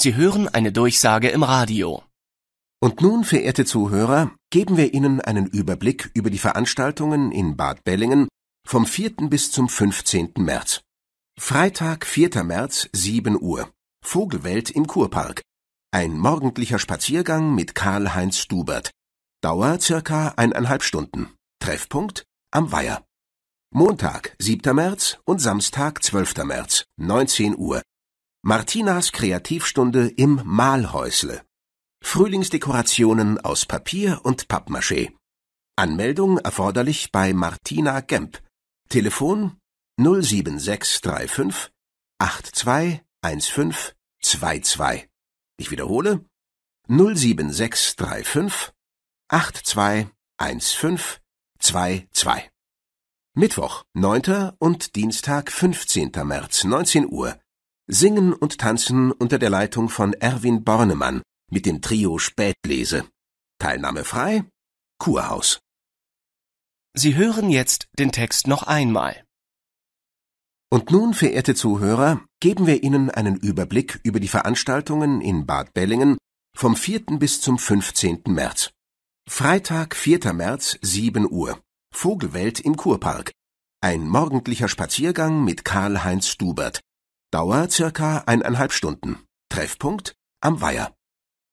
Sie hören eine Durchsage im Radio. Und nun, verehrte Zuhörer, geben wir Ihnen einen Überblick über die Veranstaltungen in Bad Bellingen vom 4. bis zum 15. März. Freitag, 4. März, 7 Uhr. Vogelwelt im Kurpark. Ein morgendlicher Spaziergang mit Karl-Heinz Stubert. Dauer circa eineinhalb Stunden. Treffpunkt am Weiher. Montag, 7. März und Samstag, 12. März, 19 Uhr. Martinas Kreativstunde im Malhäusle. Frühlingsdekorationen aus Papier und Pappmaché. Anmeldung erforderlich bei Martina Gemp. Telefon 07635 821522. Ich wiederhole 07635 821522. Mittwoch, 9. und Dienstag, 15. März, 19 Uhr Singen und Tanzen unter der Leitung von Erwin Bornemann mit dem Trio Spätlese. Teilnahme frei, Kurhaus. Sie hören jetzt den Text noch einmal. Und nun, verehrte Zuhörer, geben wir Ihnen einen Überblick über die Veranstaltungen in Bad Bellingen vom 4. bis zum 15. März. Freitag, 4. März, 7 Uhr. Vogelwelt im Kurpark. Ein morgendlicher Spaziergang mit Karl-Heinz Stubert, Dauer circa eineinhalb Stunden. Treffpunkt am Weiher.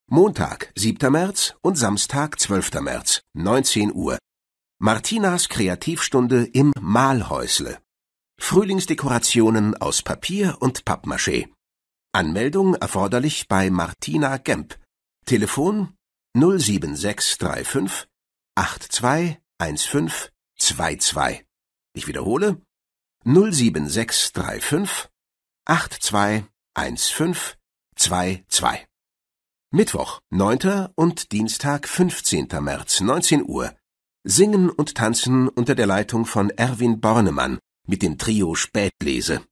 Montag, 7. März und Samstag, 12. März, 19 Uhr. Martinas Kreativstunde im Malhäusle. Frühlingsdekorationen aus Papier und Pappmaché. Anmeldung erforderlich bei Martina Gemp. Telefon 07635 821522. Ich wiederhole 07635 821522. Mittwoch, 9. und Dienstag, 15. März, 19 Uhr. Singen und Tanzen unter der Leitung von Erwin Bornemann mit dem Trio Spätlese.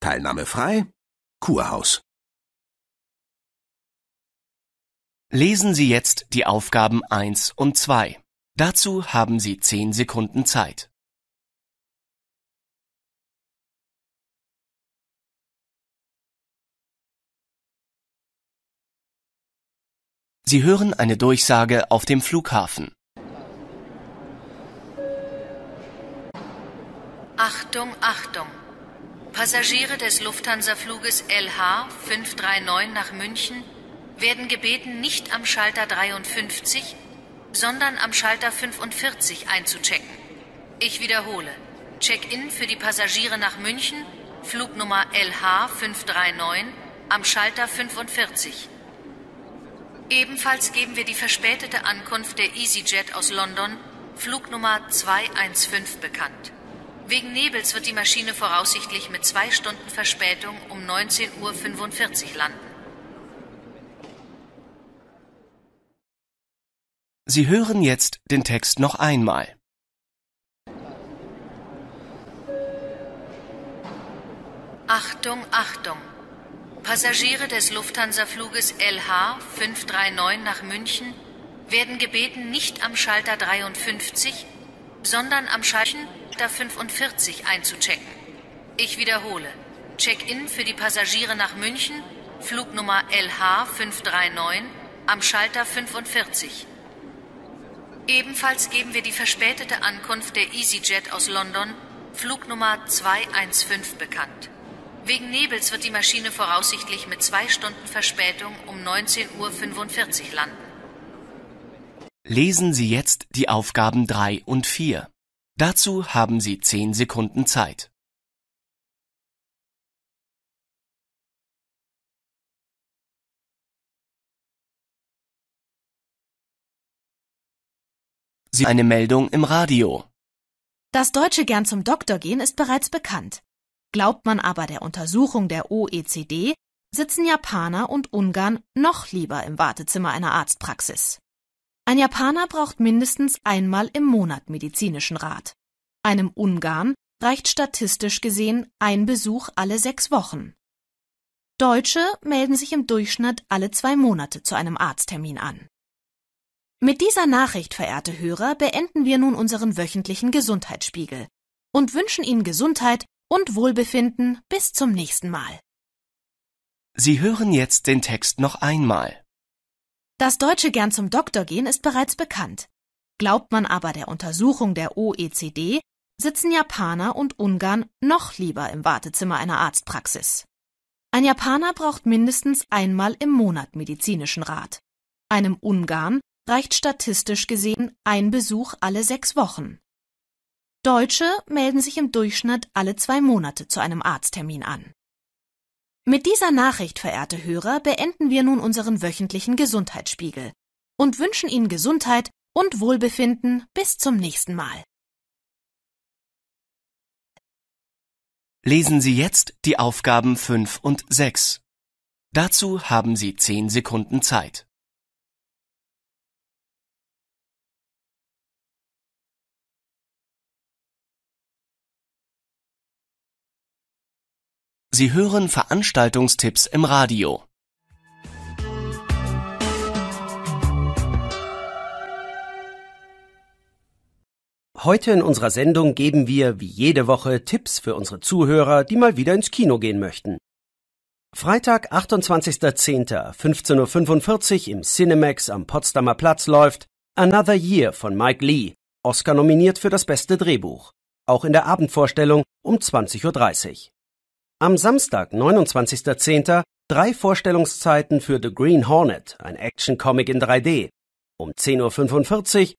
Teilnahme frei. Kurhaus. Lesen Sie jetzt die Aufgaben 1 und 2. Dazu haben Sie 10 Sekunden Zeit. Sie hören eine Durchsage auf dem Flughafen. Achtung, Achtung! Passagiere des Lufthansa-Fluges LH 539 nach München werden gebeten, nicht am Schalter 53, sondern am Schalter 45 einzuchecken. Ich wiederhole, Check-in für die Passagiere nach München, Flugnummer LH 539 am Schalter 45. Ebenfalls geben wir die verspätete Ankunft der EasyJet aus London, Flugnummer 215, bekannt. Wegen Nebels wird die Maschine voraussichtlich mit zwei Stunden Verspätung um 19.45 Uhr landen. Sie hören jetzt den Text noch einmal. Achtung, Achtung! Passagiere des Lufthansa-Fluges LH 539 nach München werden gebeten, nicht am Schalter 53, sondern am Schalter 45 einzuchecken. Ich wiederhole, Check-in für die Passagiere nach München, Flugnummer LH 539 am Schalter 45. Ebenfalls geben wir die verspätete Ankunft der EasyJet aus London, Flugnummer 215, bekannt. Wegen Nebels wird die Maschine voraussichtlich mit zwei Stunden Verspätung um 19.45 Uhr landen. Lesen Sie jetzt die Aufgaben 3 und 4. Dazu haben Sie 10 Sekunden Zeit. Sie eine Meldung im Radio. Das Deutsche gern zum Doktor gehen, ist bereits bekannt. Glaubt man aber der Untersuchung der OECD, sitzen Japaner und Ungarn noch lieber im Wartezimmer einer Arztpraxis. Ein Japaner braucht mindestens einmal im Monat medizinischen Rat. Einem Ungarn reicht statistisch gesehen ein Besuch alle sechs Wochen. Deutsche melden sich im Durchschnitt alle zwei Monate zu einem Arzttermin an. Mit dieser Nachricht, verehrte Hörer, beenden wir nun unseren wöchentlichen Gesundheitsspiegel und wünschen Ihnen Gesundheit, und Wohlbefinden bis zum nächsten Mal. Sie hören jetzt den Text noch einmal. Dass Deutsche gern zum Doktor gehen, ist bereits bekannt. Glaubt man aber der Untersuchung der OECD, sitzen Japaner und Ungarn noch lieber im Wartezimmer einer Arztpraxis. Ein Japaner braucht mindestens einmal im Monat medizinischen Rat. Einem Ungarn reicht statistisch gesehen ein Besuch alle sechs Wochen. Deutsche melden sich im Durchschnitt alle zwei Monate zu einem Arzttermin an. Mit dieser Nachricht, verehrte Hörer, beenden wir nun unseren wöchentlichen Gesundheitsspiegel und wünschen Ihnen Gesundheit und Wohlbefinden bis zum nächsten Mal. Lesen Sie jetzt die Aufgaben 5 und 6. Dazu haben Sie 10 Sekunden Zeit. Sie hören Veranstaltungstipps im Radio. Heute in unserer Sendung geben wir, wie jede Woche, Tipps für unsere Zuhörer, die mal wieder ins Kino gehen möchten. Freitag, 28.10., 15.45 Uhr im Cinemax am Potsdamer Platz läuft Another Year von Mike Lee, Oscar nominiert für das beste Drehbuch. Auch in der Abendvorstellung um 20.30 Uhr. Am Samstag, 29.10., drei Vorstellungszeiten für The Green Hornet, ein Action-Comic in 3D. Um 10.45 Uhr,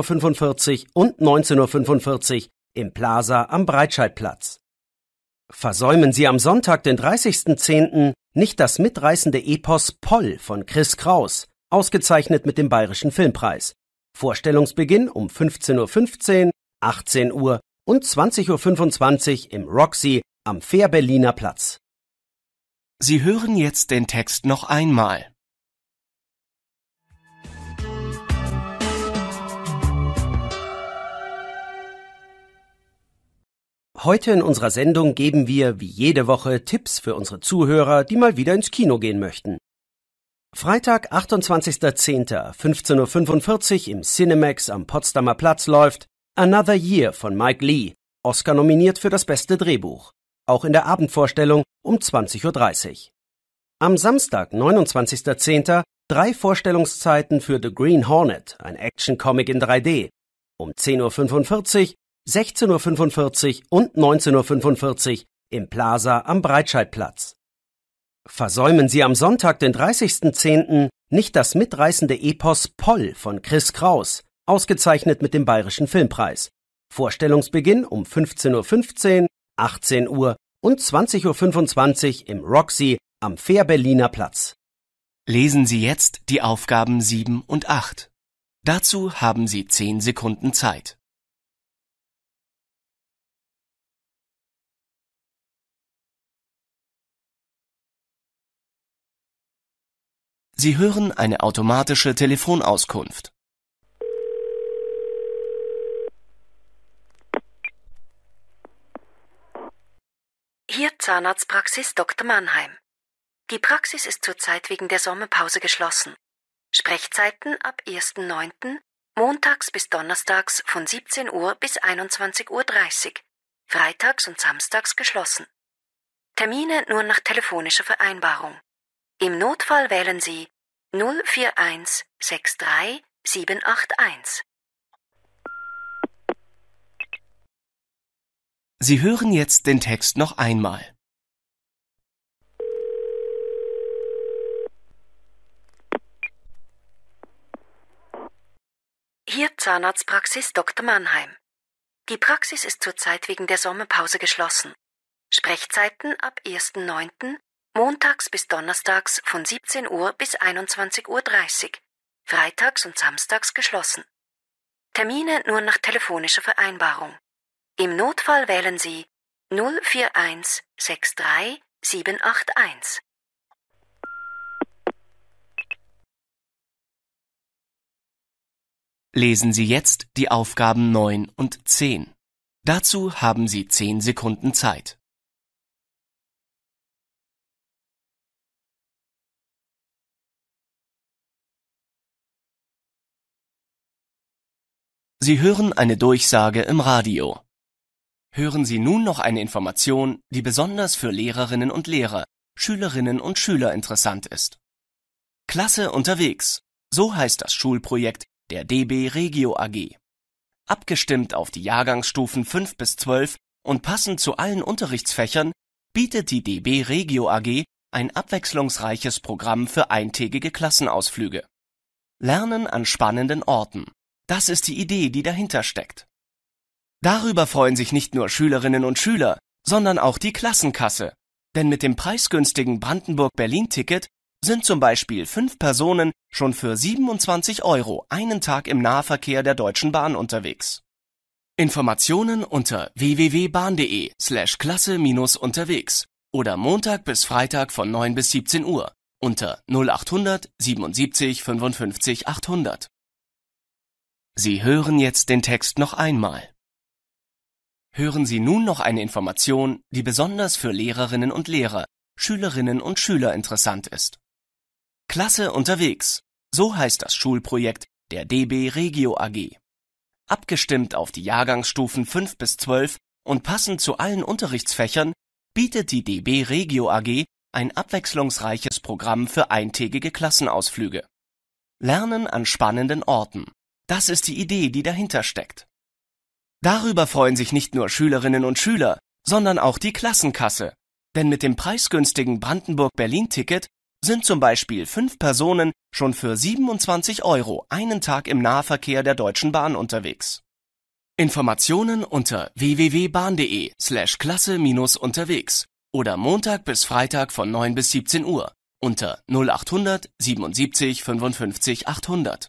16.45 Uhr und 19.45 Uhr im Plaza am Breitscheidplatz. Versäumen Sie am Sonntag, den 30.10., nicht das mitreißende Epos Poll von Chris Kraus, ausgezeichnet mit dem Bayerischen Filmpreis. Vorstellungsbeginn um 15.15 .15 Uhr, 18 Uhr und 20.25 Uhr im Roxy am Fair Berliner Platz. Sie hören jetzt den Text noch einmal. Heute in unserer Sendung geben wir, wie jede Woche, Tipps für unsere Zuhörer, die mal wieder ins Kino gehen möchten. Freitag, 28.10., 15.45 Uhr im Cinemax am Potsdamer Platz läuft Another Year von Mike Lee, Oscar nominiert für das beste Drehbuch auch in der Abendvorstellung um 20.30 Uhr. Am Samstag, 29.10., drei Vorstellungszeiten für The Green Hornet, ein Action-Comic in 3D, um 10.45 Uhr, 16.45 Uhr und 19.45 Uhr im Plaza am Breitscheidplatz. Versäumen Sie am Sonntag, den 30.10., nicht das mitreißende Epos Poll von Chris Kraus, ausgezeichnet mit dem Bayerischen Filmpreis. Vorstellungsbeginn um 15.15 .15 Uhr, 18 Uhr und 20.25 Uhr im Roxy am Fair Berliner Platz. Lesen Sie jetzt die Aufgaben 7 und 8. Dazu haben Sie 10 Sekunden Zeit. Sie hören eine automatische Telefonauskunft. Hier Zahnarztpraxis Dr. Mannheim. Die Praxis ist zurzeit wegen der Sommerpause geschlossen. Sprechzeiten ab 1.9. montags bis donnerstags von 17 Uhr bis 21.30 Uhr, freitags und samstags geschlossen. Termine nur nach telefonischer Vereinbarung. Im Notfall wählen Sie 041 63 781. Sie hören jetzt den Text noch einmal. Hier Zahnarztpraxis Dr. Mannheim. Die Praxis ist zurzeit wegen der Sommerpause geschlossen. Sprechzeiten ab 1.9. montags bis donnerstags von 17 Uhr bis 21.30 Uhr, freitags und samstags geschlossen. Termine nur nach telefonischer Vereinbarung. Im Notfall wählen Sie 04163 781. Lesen Sie jetzt die Aufgaben 9 und 10. Dazu haben Sie 10 Sekunden Zeit. Sie hören eine Durchsage im Radio. Hören Sie nun noch eine Information, die besonders für Lehrerinnen und Lehrer, Schülerinnen und Schüler interessant ist. Klasse unterwegs. So heißt das Schulprojekt der DB Regio AG. Abgestimmt auf die Jahrgangsstufen 5 bis 12 und passend zu allen Unterrichtsfächern bietet die DB Regio AG ein abwechslungsreiches Programm für eintägige Klassenausflüge. Lernen an spannenden Orten. Das ist die Idee, die dahinter steckt. Darüber freuen sich nicht nur Schülerinnen und Schüler, sondern auch die Klassenkasse. Denn mit dem preisgünstigen Brandenburg-Berlin-Ticket sind zum Beispiel fünf Personen schon für 27 Euro einen Tag im Nahverkehr der Deutschen Bahn unterwegs. Informationen unter www.bahn.de slash klasse-unterwegs minus oder Montag bis Freitag von 9 bis 17 Uhr unter 0800 77 55 800. Sie hören jetzt den Text noch einmal. Hören Sie nun noch eine Information, die besonders für Lehrerinnen und Lehrer, Schülerinnen und Schüler interessant ist. Klasse unterwegs. So heißt das Schulprojekt der DB Regio AG. Abgestimmt auf die Jahrgangsstufen 5 bis 12 und passend zu allen Unterrichtsfächern bietet die DB Regio AG ein abwechslungsreiches Programm für eintägige Klassenausflüge. Lernen an spannenden Orten. Das ist die Idee, die dahinter steckt. Darüber freuen sich nicht nur Schülerinnen und Schüler, sondern auch die Klassenkasse. Denn mit dem preisgünstigen Brandenburg-Berlin-Ticket sind zum Beispiel fünf Personen schon für 27 Euro einen Tag im Nahverkehr der Deutschen Bahn unterwegs. Informationen unter www.bahn.de slash klasse-unterwegs minus oder Montag bis Freitag von 9 bis 17 Uhr unter 0800 77 55 800.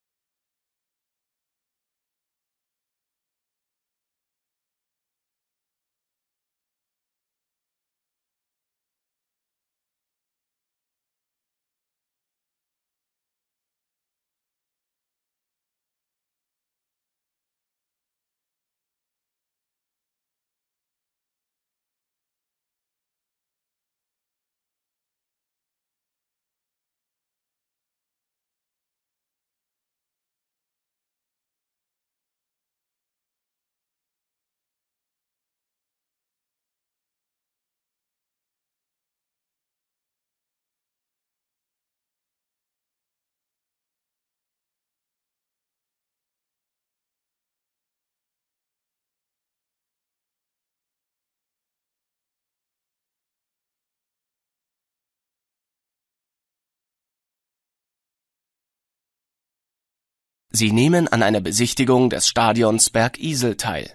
Sie nehmen an einer Besichtigung des Stadions Bergisel teil.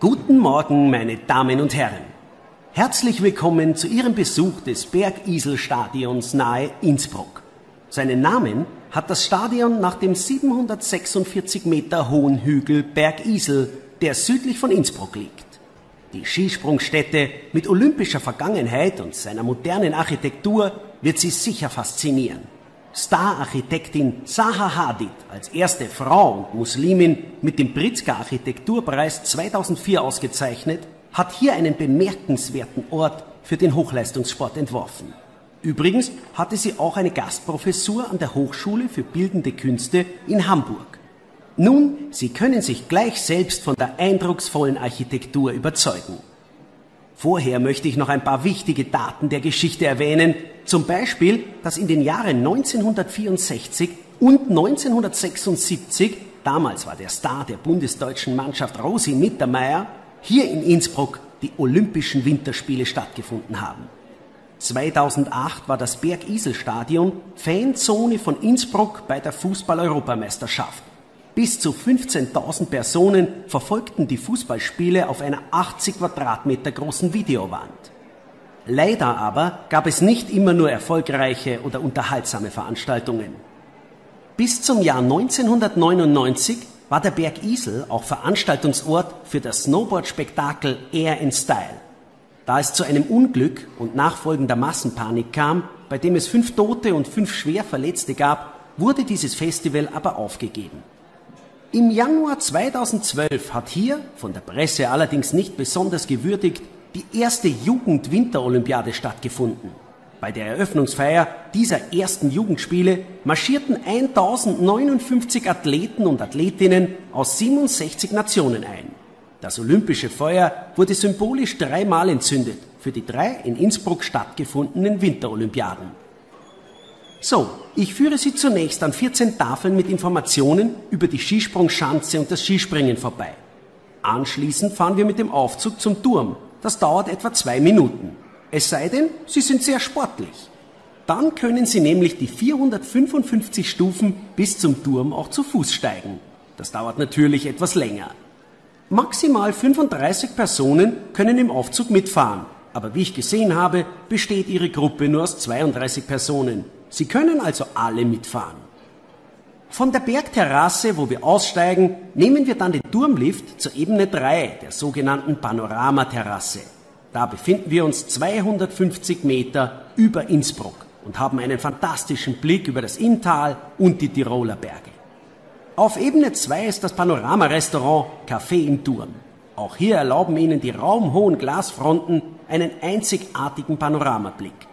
Guten Morgen, meine Damen und Herren. Herzlich willkommen zu Ihrem Besuch des Bergisel-Stadions nahe Innsbruck. Seinen Namen hat das Stadion nach dem 746 Meter hohen Hügel Bergisel, der südlich von Innsbruck liegt. Die Skisprungstätte mit olympischer Vergangenheit und seiner modernen Architektur wird Sie sicher faszinieren. Star-Architektin Zaha Hadid als erste Frau und Muslimin mit dem Pritzker Architekturpreis 2004 ausgezeichnet, hat hier einen bemerkenswerten Ort für den Hochleistungssport entworfen. Übrigens hatte sie auch eine Gastprofessur an der Hochschule für Bildende Künste in Hamburg. Nun, Sie können sich gleich selbst von der eindrucksvollen Architektur überzeugen. Vorher möchte ich noch ein paar wichtige Daten der Geschichte erwähnen. Zum Beispiel, dass in den Jahren 1964 und 1976, damals war der Star der bundesdeutschen Mannschaft Rosi Mittermeier, hier in Innsbruck die Olympischen Winterspiele stattgefunden haben. 2008 war das Bergiselstadion Fanzone von Innsbruck bei der Fußball-Europameisterschaft. Bis zu 15.000 Personen verfolgten die Fußballspiele auf einer 80 Quadratmeter großen Videowand. Leider aber gab es nicht immer nur erfolgreiche oder unterhaltsame Veranstaltungen. Bis zum Jahr 1999 war der Berg Isel auch Veranstaltungsort für das Snowboard-Spektakel Air in Style. Da es zu einem Unglück und nachfolgender Massenpanik kam, bei dem es fünf Tote und fünf schwer Verletzte gab, wurde dieses Festival aber aufgegeben. Im Januar 2012 hat hier, von der Presse allerdings nicht besonders gewürdigt, die erste Jugend-Winterolympiade stattgefunden. Bei der Eröffnungsfeier dieser ersten Jugendspiele marschierten 1059 Athleten und Athletinnen aus 67 Nationen ein. Das olympische Feuer wurde symbolisch dreimal entzündet für die drei in Innsbruck stattgefundenen Winterolympiaden. So, ich führe Sie zunächst an 14 Tafeln mit Informationen über die Skisprungschanze und das Skispringen vorbei. Anschließend fahren wir mit dem Aufzug zum Turm. Das dauert etwa zwei Minuten. Es sei denn, Sie sind sehr sportlich. Dann können Sie nämlich die 455 Stufen bis zum Turm auch zu Fuß steigen. Das dauert natürlich etwas länger. Maximal 35 Personen können im Aufzug mitfahren, aber wie ich gesehen habe, besteht Ihre Gruppe nur aus 32 Personen. Sie können also alle mitfahren. Von der Bergterrasse, wo wir aussteigen, nehmen wir dann den Turmlift zur Ebene 3, der sogenannten Panoramaterrasse. Da befinden wir uns 250 Meter über Innsbruck und haben einen fantastischen Blick über das Inntal und die Tiroler Berge. Auf Ebene 2 ist das Panoramarestaurant Café im Turm. Auch hier erlauben Ihnen die raumhohen Glasfronten einen einzigartigen Panoramablick.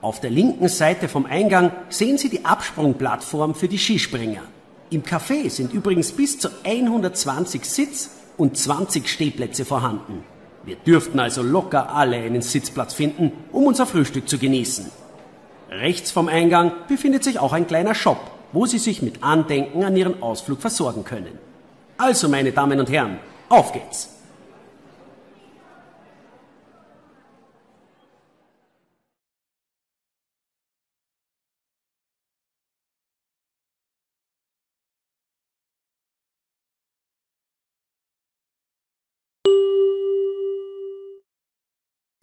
Auf der linken Seite vom Eingang sehen Sie die Absprungplattform für die Skispringer. Im Café sind übrigens bis zu 120 Sitz- und 20 Stehplätze vorhanden. Wir dürften also locker alle einen Sitzplatz finden, um unser Frühstück zu genießen. Rechts vom Eingang befindet sich auch ein kleiner Shop, wo Sie sich mit Andenken an Ihren Ausflug versorgen können. Also, meine Damen und Herren, auf geht's!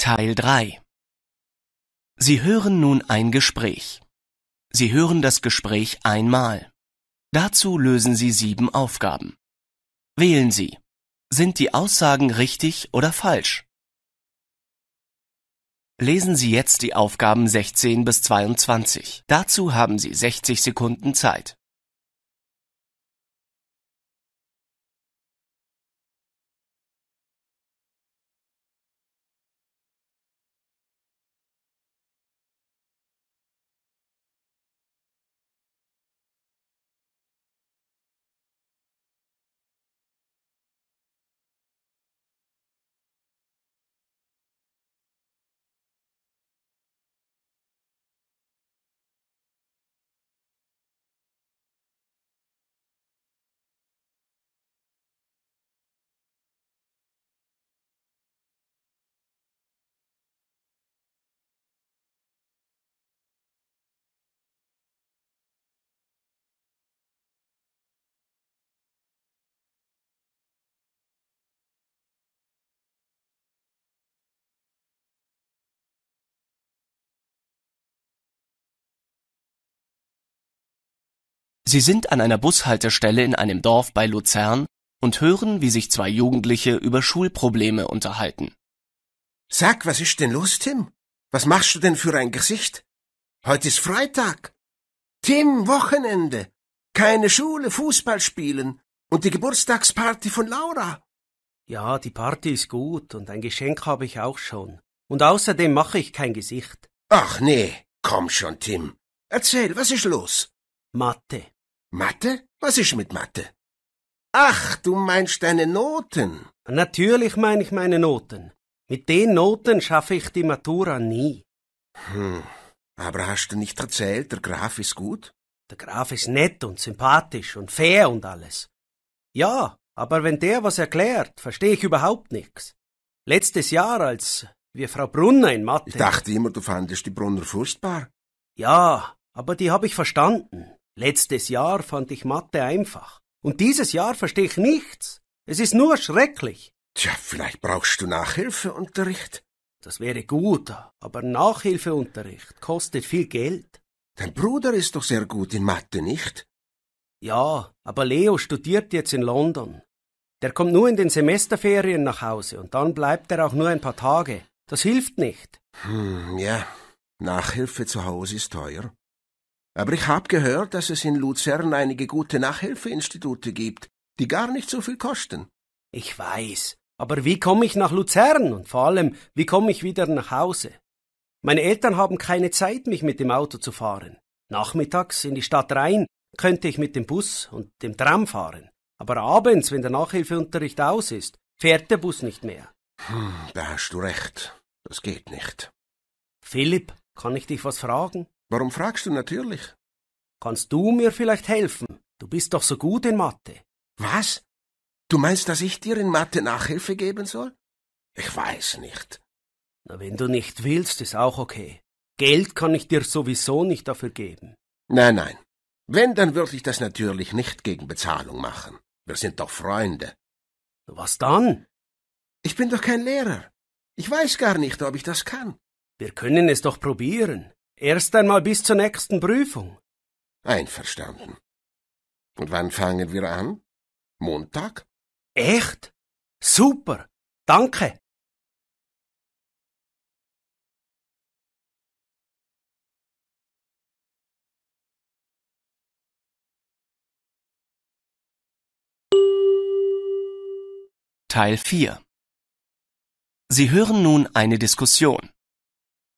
Teil 3 Sie hören nun ein Gespräch. Sie hören das Gespräch einmal. Dazu lösen Sie sieben Aufgaben. Wählen Sie. Sind die Aussagen richtig oder falsch? Lesen Sie jetzt die Aufgaben 16 bis 22. Dazu haben Sie 60 Sekunden Zeit. Sie sind an einer Bushaltestelle in einem Dorf bei Luzern und hören, wie sich zwei Jugendliche über Schulprobleme unterhalten. Sag, was ist denn los, Tim? Was machst du denn für ein Gesicht? Heute ist Freitag. Tim, Wochenende. Keine Schule, Fußball spielen und die Geburtstagsparty von Laura. Ja, die Party ist gut und ein Geschenk habe ich auch schon. Und außerdem mache ich kein Gesicht. Ach nee, komm schon, Tim. Erzähl, was ist los? Mathe. Mathe? Was ist mit Mathe? Ach, du meinst deine Noten? Natürlich meine ich meine Noten. Mit den Noten schaffe ich die Matura nie. Hm, aber hast du nicht erzählt, der Graf ist gut? Der Graf ist nett und sympathisch und fair und alles. Ja, aber wenn der was erklärt, verstehe ich überhaupt nichts. Letztes Jahr, als wir Frau Brunner in Mathe. Ich dachte immer, du fandest die Brunner furchtbar. Ja, aber die habe ich verstanden. Letztes Jahr fand ich Mathe einfach. Und dieses Jahr verstehe ich nichts. Es ist nur schrecklich. Tja, vielleicht brauchst du Nachhilfeunterricht. Das wäre gut, aber Nachhilfeunterricht kostet viel Geld. Dein Bruder ist doch sehr gut in Mathe, nicht? Ja, aber Leo studiert jetzt in London. Der kommt nur in den Semesterferien nach Hause und dann bleibt er auch nur ein paar Tage. Das hilft nicht. Hm, ja. Nachhilfe zu Hause ist teuer. Aber ich habe gehört, dass es in Luzern einige gute Nachhilfeinstitute gibt, die gar nicht so viel kosten. Ich weiß. Aber wie komme ich nach Luzern und vor allem, wie komme ich wieder nach Hause? Meine Eltern haben keine Zeit, mich mit dem Auto zu fahren. Nachmittags in die Stadt rein könnte ich mit dem Bus und dem Tram fahren. Aber abends, wenn der Nachhilfeunterricht aus ist, fährt der Bus nicht mehr. Hm, da hast du recht. Das geht nicht. Philipp, kann ich dich was fragen? Warum fragst du natürlich? Kannst du mir vielleicht helfen? Du bist doch so gut in Mathe. Was? Du meinst, dass ich dir in Mathe Nachhilfe geben soll? Ich weiß nicht. Na, wenn du nicht willst, ist auch okay. Geld kann ich dir sowieso nicht dafür geben. Nein, nein. Wenn, dann würde ich das natürlich nicht gegen Bezahlung machen. Wir sind doch Freunde. Was dann? Ich bin doch kein Lehrer. Ich weiß gar nicht, ob ich das kann. Wir können es doch probieren. Erst einmal bis zur nächsten Prüfung. Einverstanden. Und wann fangen wir an? Montag? Echt? Super. Danke. Teil 4 Sie hören nun eine Diskussion.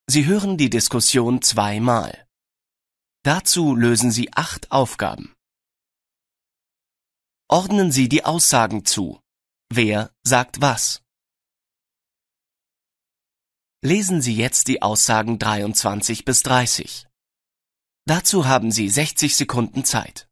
Sie hören die Diskussion zweimal. Dazu lösen Sie acht Aufgaben. Ordnen Sie die Aussagen zu. Wer sagt was? Lesen Sie jetzt die Aussagen 23 bis 30. Dazu haben Sie 60 Sekunden Zeit.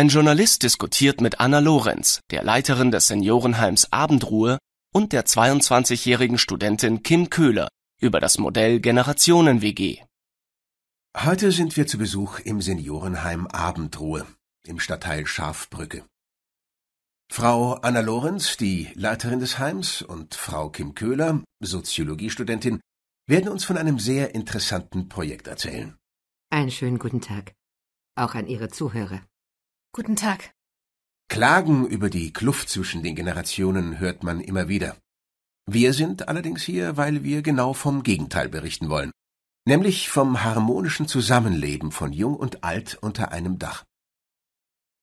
Ein Journalist diskutiert mit Anna Lorenz, der Leiterin des Seniorenheims Abendruhe, und der 22-jährigen Studentin Kim Köhler über das Modell Generationen-WG. Heute sind wir zu Besuch im Seniorenheim Abendruhe im Stadtteil Schafbrücke. Frau Anna Lorenz, die Leiterin des Heims, und Frau Kim Köhler, Soziologiestudentin, werden uns von einem sehr interessanten Projekt erzählen. Einen schönen guten Tag. Auch an Ihre Zuhörer. Guten Tag. Klagen über die Kluft zwischen den Generationen hört man immer wieder. Wir sind allerdings hier, weil wir genau vom Gegenteil berichten wollen, nämlich vom harmonischen Zusammenleben von Jung und Alt unter einem Dach.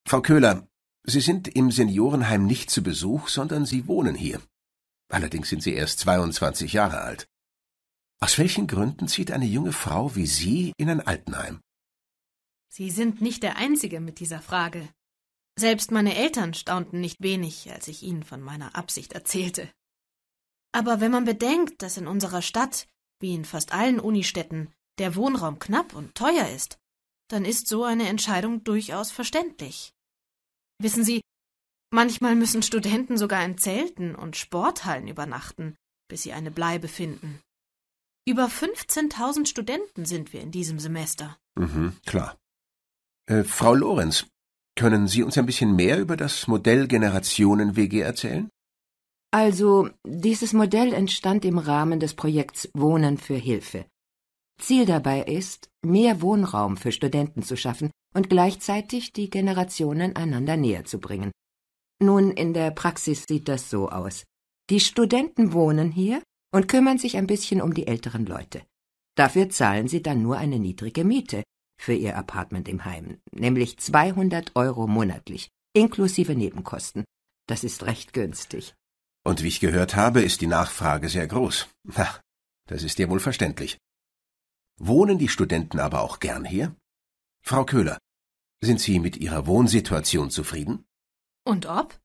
Frau Köhler, Sie sind im Seniorenheim nicht zu Besuch, sondern Sie wohnen hier. Allerdings sind Sie erst 22 Jahre alt. Aus welchen Gründen zieht eine junge Frau wie Sie in ein Altenheim? Sie sind nicht der Einzige mit dieser Frage. Selbst meine Eltern staunten nicht wenig, als ich ihnen von meiner Absicht erzählte. Aber wenn man bedenkt, dass in unserer Stadt, wie in fast allen Unistädten, der Wohnraum knapp und teuer ist, dann ist so eine Entscheidung durchaus verständlich. Wissen Sie, manchmal müssen Studenten sogar in Zelten und Sporthallen übernachten, bis sie eine Bleibe finden. Über 15.000 Studenten sind wir in diesem Semester. Mhm, klar. Äh, Frau Lorenz, können Sie uns ein bisschen mehr über das Modell Generationen WG erzählen? Also, dieses Modell entstand im Rahmen des Projekts Wohnen für Hilfe. Ziel dabei ist, mehr Wohnraum für Studenten zu schaffen und gleichzeitig die Generationen einander näher zu bringen. Nun, in der Praxis sieht das so aus. Die Studenten wohnen hier und kümmern sich ein bisschen um die älteren Leute. Dafür zahlen sie dann nur eine niedrige Miete, für ihr Apartment im Heim, nämlich 200 Euro monatlich, inklusive Nebenkosten. Das ist recht günstig. Und wie ich gehört habe, ist die Nachfrage sehr groß. Na, das ist dir wohl verständlich. Wohnen die Studenten aber auch gern hier? Frau Köhler, sind Sie mit Ihrer Wohnsituation zufrieden? Und ob?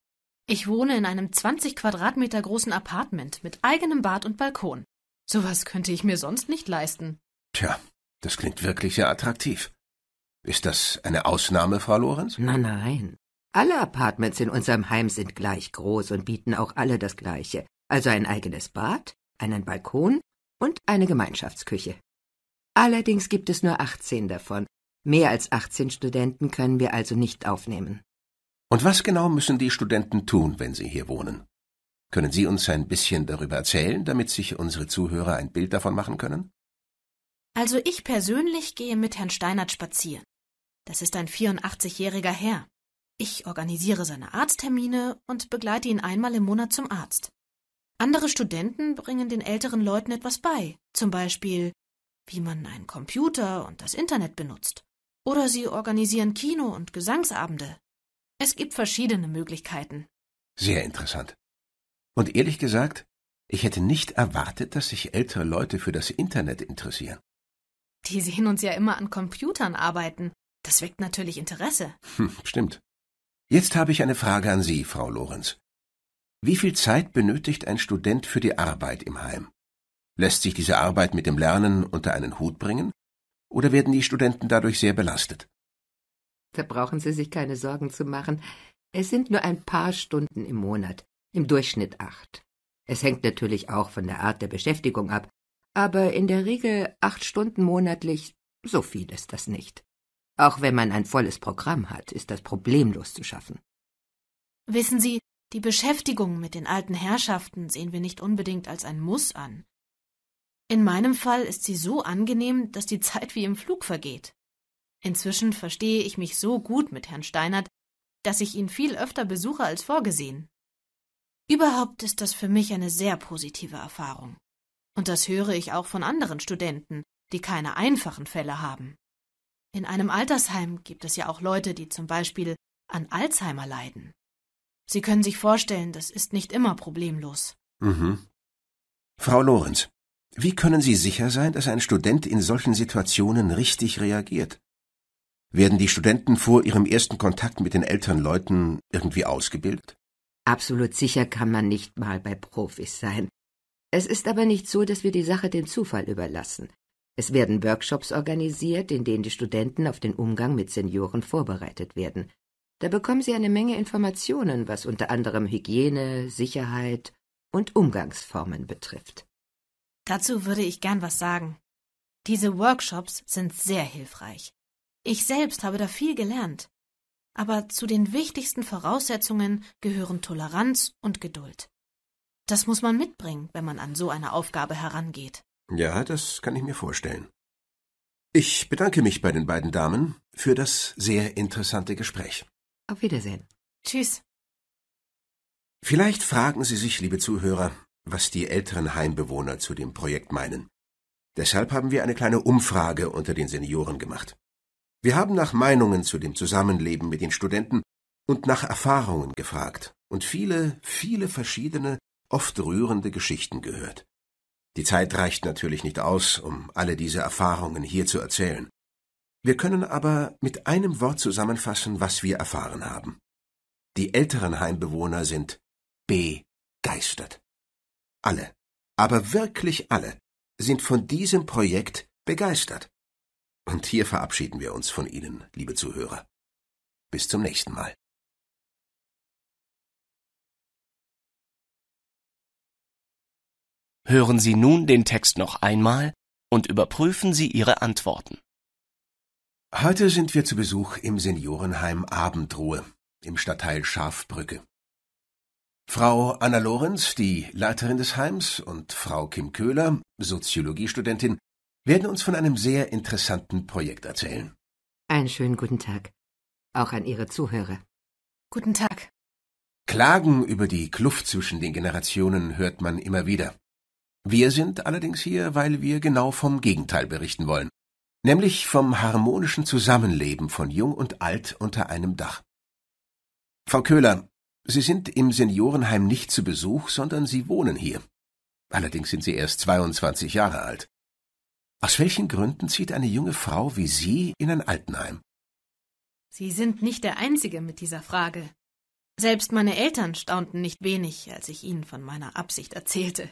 Ich wohne in einem 20 Quadratmeter großen Apartment mit eigenem Bad und Balkon. Sowas könnte ich mir sonst nicht leisten. Tja, das klingt wirklich sehr attraktiv. Ist das eine Ausnahme, Frau Lorenz? Nein, nein. Alle Apartments in unserem Heim sind gleich groß und bieten auch alle das Gleiche. Also ein eigenes Bad, einen Balkon und eine Gemeinschaftsküche. Allerdings gibt es nur 18 davon. Mehr als 18 Studenten können wir also nicht aufnehmen. Und was genau müssen die Studenten tun, wenn sie hier wohnen? Können Sie uns ein bisschen darüber erzählen, damit sich unsere Zuhörer ein Bild davon machen können? Also ich persönlich gehe mit Herrn Steinert spazieren. Das ist ein 84-jähriger Herr. Ich organisiere seine Arzttermine und begleite ihn einmal im Monat zum Arzt. Andere Studenten bringen den älteren Leuten etwas bei, zum Beispiel, wie man einen Computer und das Internet benutzt. Oder sie organisieren Kino- und Gesangsabende. Es gibt verschiedene Möglichkeiten. Sehr interessant. Und ehrlich gesagt, ich hätte nicht erwartet, dass sich ältere Leute für das Internet interessieren. Die sehen uns ja immer an Computern arbeiten. Das weckt natürlich Interesse. Hm, stimmt. Jetzt habe ich eine Frage an Sie, Frau Lorenz. Wie viel Zeit benötigt ein Student für die Arbeit im Heim? Lässt sich diese Arbeit mit dem Lernen unter einen Hut bringen? Oder werden die Studenten dadurch sehr belastet? Da brauchen Sie sich keine Sorgen zu machen. Es sind nur ein paar Stunden im Monat, im Durchschnitt acht. Es hängt natürlich auch von der Art der Beschäftigung ab, aber in der Regel acht Stunden monatlich, so viel ist das nicht. Auch wenn man ein volles Programm hat, ist das problemlos zu schaffen. Wissen Sie, die Beschäftigung mit den alten Herrschaften sehen wir nicht unbedingt als ein Muss an. In meinem Fall ist sie so angenehm, dass die Zeit wie im Flug vergeht. Inzwischen verstehe ich mich so gut mit Herrn Steinert, dass ich ihn viel öfter besuche als vorgesehen. Überhaupt ist das für mich eine sehr positive Erfahrung. Und das höre ich auch von anderen Studenten, die keine einfachen Fälle haben. In einem Altersheim gibt es ja auch Leute, die zum Beispiel an Alzheimer leiden. Sie können sich vorstellen, das ist nicht immer problemlos. Mhm. Frau Lorenz, wie können Sie sicher sein, dass ein Student in solchen Situationen richtig reagiert? Werden die Studenten vor ihrem ersten Kontakt mit den älteren Leuten irgendwie ausgebildet? Absolut sicher kann man nicht mal bei Profis sein. Es ist aber nicht so, dass wir die Sache dem Zufall überlassen. Es werden Workshops organisiert, in denen die Studenten auf den Umgang mit Senioren vorbereitet werden. Da bekommen sie eine Menge Informationen, was unter anderem Hygiene, Sicherheit und Umgangsformen betrifft. Dazu würde ich gern was sagen. Diese Workshops sind sehr hilfreich. Ich selbst habe da viel gelernt. Aber zu den wichtigsten Voraussetzungen gehören Toleranz und Geduld. Das muss man mitbringen, wenn man an so eine Aufgabe herangeht. Ja, das kann ich mir vorstellen. Ich bedanke mich bei den beiden Damen für das sehr interessante Gespräch. Auf Wiedersehen. Tschüss. Vielleicht fragen Sie sich, liebe Zuhörer, was die älteren Heimbewohner zu dem Projekt meinen. Deshalb haben wir eine kleine Umfrage unter den Senioren gemacht. Wir haben nach Meinungen zu dem Zusammenleben mit den Studenten und nach Erfahrungen gefragt, und viele, viele verschiedene oft rührende Geschichten gehört. Die Zeit reicht natürlich nicht aus, um alle diese Erfahrungen hier zu erzählen. Wir können aber mit einem Wort zusammenfassen, was wir erfahren haben. Die älteren Heimbewohner sind begeistert. Alle, aber wirklich alle, sind von diesem Projekt begeistert. Und hier verabschieden wir uns von Ihnen, liebe Zuhörer. Bis zum nächsten Mal. Hören Sie nun den Text noch einmal und überprüfen Sie Ihre Antworten. Heute sind wir zu Besuch im Seniorenheim Abendruhe im Stadtteil Schafbrücke. Frau Anna Lorenz, die Leiterin des Heims, und Frau Kim Köhler, Soziologiestudentin, werden uns von einem sehr interessanten Projekt erzählen. Einen schönen guten Tag. Auch an Ihre Zuhörer. Guten Tag. Klagen über die Kluft zwischen den Generationen hört man immer wieder. Wir sind allerdings hier, weil wir genau vom Gegenteil berichten wollen, nämlich vom harmonischen Zusammenleben von Jung und Alt unter einem Dach. Frau Köhler, Sie sind im Seniorenheim nicht zu Besuch, sondern Sie wohnen hier. Allerdings sind Sie erst 22 Jahre alt. Aus welchen Gründen zieht eine junge Frau wie Sie in ein Altenheim? Sie sind nicht der Einzige mit dieser Frage. Selbst meine Eltern staunten nicht wenig, als ich ihnen von meiner Absicht erzählte.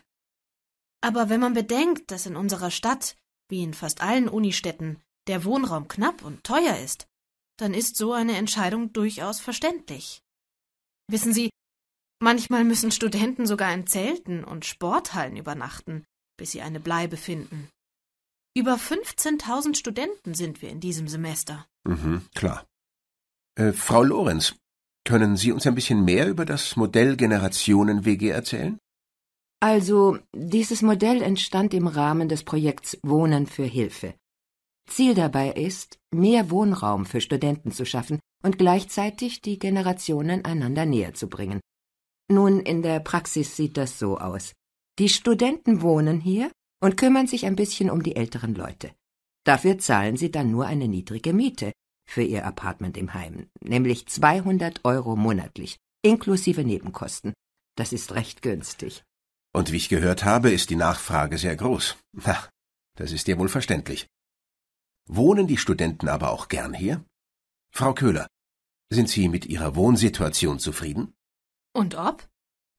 Aber wenn man bedenkt, dass in unserer Stadt, wie in fast allen Unistädten, der Wohnraum knapp und teuer ist, dann ist so eine Entscheidung durchaus verständlich. Wissen Sie, manchmal müssen Studenten sogar in Zelten und Sporthallen übernachten, bis sie eine Bleibe finden. Über 15.000 Studenten sind wir in diesem Semester. Mhm, klar. Äh, Frau Lorenz, können Sie uns ein bisschen mehr über das Modell Generationen WG erzählen? Also, dieses Modell entstand im Rahmen des Projekts Wohnen für Hilfe. Ziel dabei ist, mehr Wohnraum für Studenten zu schaffen und gleichzeitig die Generationen einander näher zu bringen. Nun, in der Praxis sieht das so aus. Die Studenten wohnen hier und kümmern sich ein bisschen um die älteren Leute. Dafür zahlen sie dann nur eine niedrige Miete für ihr Apartment im Heim, nämlich 200 Euro monatlich, inklusive Nebenkosten. Das ist recht günstig. Und wie ich gehört habe, ist die Nachfrage sehr groß. Na, das ist dir wohl verständlich. Wohnen die Studenten aber auch gern hier? Frau Köhler, sind Sie mit Ihrer Wohnsituation zufrieden? Und ob?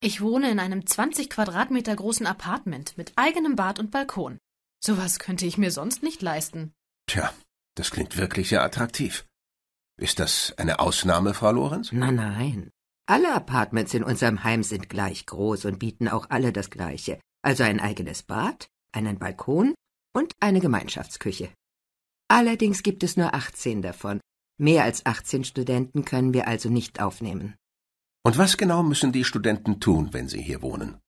Ich wohne in einem 20 Quadratmeter großen Apartment mit eigenem Bad und Balkon. Sowas könnte ich mir sonst nicht leisten. Tja, das klingt wirklich sehr attraktiv. Ist das eine Ausnahme, Frau Lorenz? Nein, nein. Alle Apartments in unserem Heim sind gleich groß und bieten auch alle das Gleiche, also ein eigenes Bad, einen Balkon und eine Gemeinschaftsküche. Allerdings gibt es nur 18 davon. Mehr als 18 Studenten können wir also nicht aufnehmen. Und was genau müssen die Studenten tun, wenn sie hier wohnen?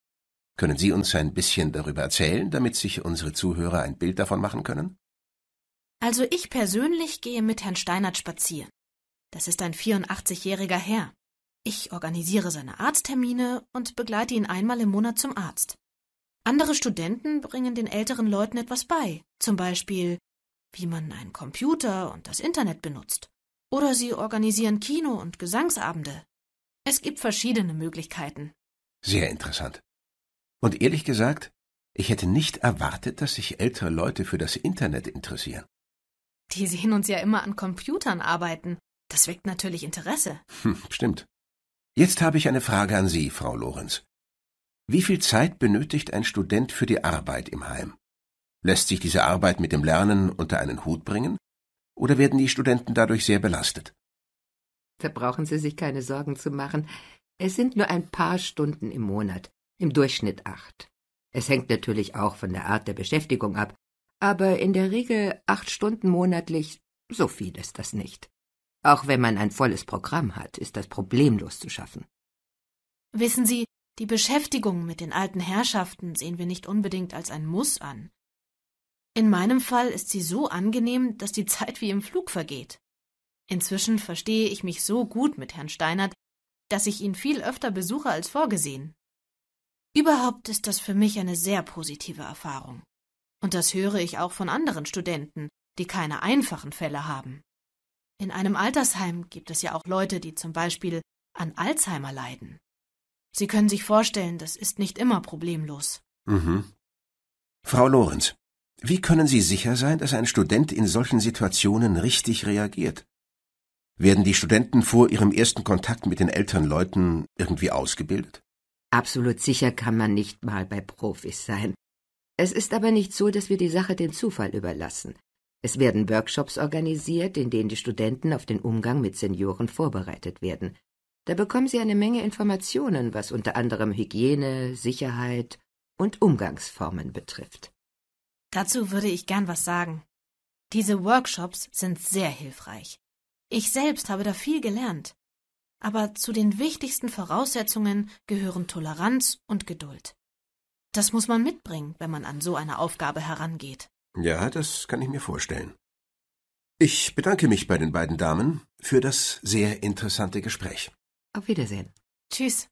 Können Sie uns ein bisschen darüber erzählen, damit sich unsere Zuhörer ein Bild davon machen können? Also ich persönlich gehe mit Herrn Steinert spazieren. Das ist ein 84-jähriger Herr. Ich organisiere seine Arzttermine und begleite ihn einmal im Monat zum Arzt. Andere Studenten bringen den älteren Leuten etwas bei, zum Beispiel, wie man einen Computer und das Internet benutzt. Oder sie organisieren Kino- und Gesangsabende. Es gibt verschiedene Möglichkeiten. Sehr interessant. Und ehrlich gesagt, ich hätte nicht erwartet, dass sich ältere Leute für das Internet interessieren. Die sehen uns ja immer an Computern arbeiten. Das weckt natürlich Interesse. Hm, stimmt. Jetzt habe ich eine Frage an Sie, Frau Lorenz. Wie viel Zeit benötigt ein Student für die Arbeit im Heim? Lässt sich diese Arbeit mit dem Lernen unter einen Hut bringen? Oder werden die Studenten dadurch sehr belastet? Da brauchen Sie sich keine Sorgen zu machen. Es sind nur ein paar Stunden im Monat, im Durchschnitt acht. Es hängt natürlich auch von der Art der Beschäftigung ab, aber in der Regel acht Stunden monatlich, so viel ist das nicht. Auch wenn man ein volles Programm hat, ist das problemlos zu schaffen. Wissen Sie, die Beschäftigung mit den alten Herrschaften sehen wir nicht unbedingt als ein Muss an. In meinem Fall ist sie so angenehm, dass die Zeit wie im Flug vergeht. Inzwischen verstehe ich mich so gut mit Herrn Steinert, dass ich ihn viel öfter besuche als vorgesehen. Überhaupt ist das für mich eine sehr positive Erfahrung. Und das höre ich auch von anderen Studenten, die keine einfachen Fälle haben. In einem Altersheim gibt es ja auch Leute, die zum Beispiel an Alzheimer leiden. Sie können sich vorstellen, das ist nicht immer problemlos. Mhm. Frau Lorenz, wie können Sie sicher sein, dass ein Student in solchen Situationen richtig reagiert? Werden die Studenten vor ihrem ersten Kontakt mit den älteren Leuten irgendwie ausgebildet? Absolut sicher kann man nicht mal bei Profis sein. Es ist aber nicht so, dass wir die Sache dem Zufall überlassen. Es werden Workshops organisiert, in denen die Studenten auf den Umgang mit Senioren vorbereitet werden. Da bekommen sie eine Menge Informationen, was unter anderem Hygiene, Sicherheit und Umgangsformen betrifft. Dazu würde ich gern was sagen. Diese Workshops sind sehr hilfreich. Ich selbst habe da viel gelernt. Aber zu den wichtigsten Voraussetzungen gehören Toleranz und Geduld. Das muss man mitbringen, wenn man an so eine Aufgabe herangeht. Ja, das kann ich mir vorstellen. Ich bedanke mich bei den beiden Damen für das sehr interessante Gespräch. Auf Wiedersehen. Tschüss.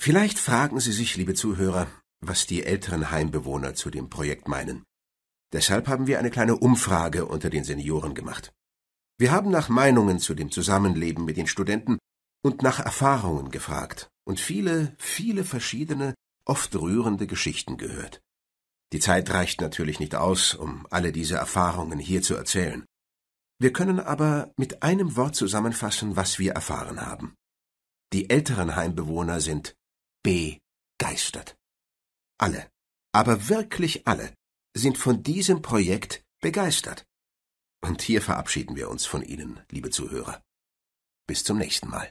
Vielleicht fragen Sie sich, liebe Zuhörer, was die älteren Heimbewohner zu dem Projekt meinen. Deshalb haben wir eine kleine Umfrage unter den Senioren gemacht. Wir haben nach Meinungen zu dem Zusammenleben mit den Studenten und nach Erfahrungen gefragt und viele, viele verschiedene, oft rührende Geschichten gehört. Die Zeit reicht natürlich nicht aus, um alle diese Erfahrungen hier zu erzählen. Wir können aber mit einem Wort zusammenfassen, was wir erfahren haben. Die älteren Heimbewohner sind begeistert. Alle, aber wirklich alle, sind von diesem Projekt begeistert. Und hier verabschieden wir uns von Ihnen, liebe Zuhörer. Bis zum nächsten Mal.